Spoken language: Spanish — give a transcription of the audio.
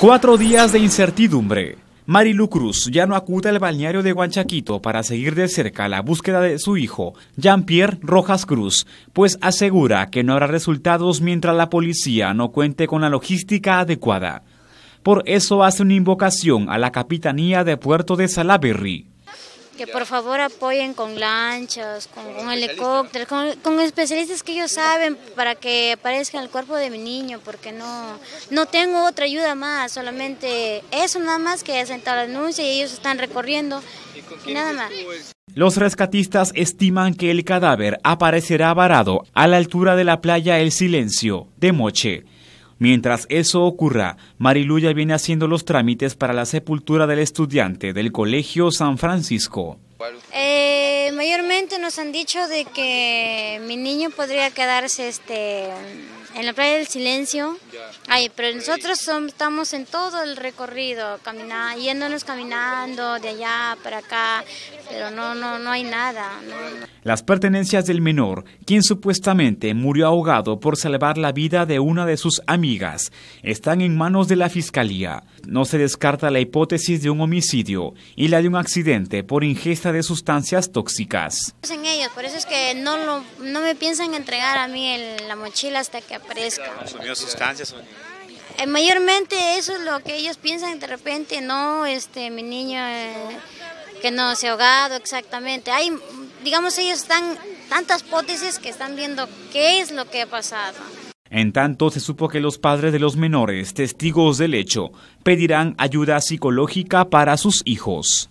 Cuatro días de incertidumbre. Marilu Cruz ya no acude al balneario de Guanchaquito para seguir de cerca la búsqueda de su hijo, Jean-Pierre Rojas Cruz, pues asegura que no habrá resultados mientras la policía no cuente con la logística adecuada. Por eso hace una invocación a la Capitanía de Puerto de Salaberry que por favor apoyen con lanchas, con, helicópteros, con, especialistas que ellos saben para que aparezca el cuerpo de mi niño, porque no, no tengo otra ayuda más, solamente eso nada más que asentar la denuncia y ellos están recorriendo y nada más. Los rescatistas estiman que el cadáver aparecerá varado a la altura de la playa El Silencio de Moche. Mientras eso ocurra, Mariluya viene haciendo los trámites para la sepultura del estudiante del Colegio San Francisco. Eh, eh, mayormente nos han dicho de que mi niño podría quedarse este, en la playa del silencio. Ay, pero nosotros estamos en todo el recorrido, caminando, yéndonos caminando de allá para acá, pero no, no, no hay nada. Las pertenencias del menor, quien supuestamente murió ahogado por salvar la vida de una de sus amigas, están en manos de la fiscalía. No se descarta la hipótesis de un homicidio y la de un accidente por ingesta de sustancias tóxicas. En ellos, por eso es que no, lo, no me piensan entregar a mí la mochila hasta que aparezca. ¿Consumió sustancias? Eh, mayormente eso es lo que ellos piensan de repente, no, este, mi niño eh, que no se ha ahogado exactamente. Hay, digamos, ellos están tantas hipótesis que están viendo qué es lo que ha pasado. En tanto, se supo que los padres de los menores, testigos del hecho, pedirán ayuda psicológica para sus hijos.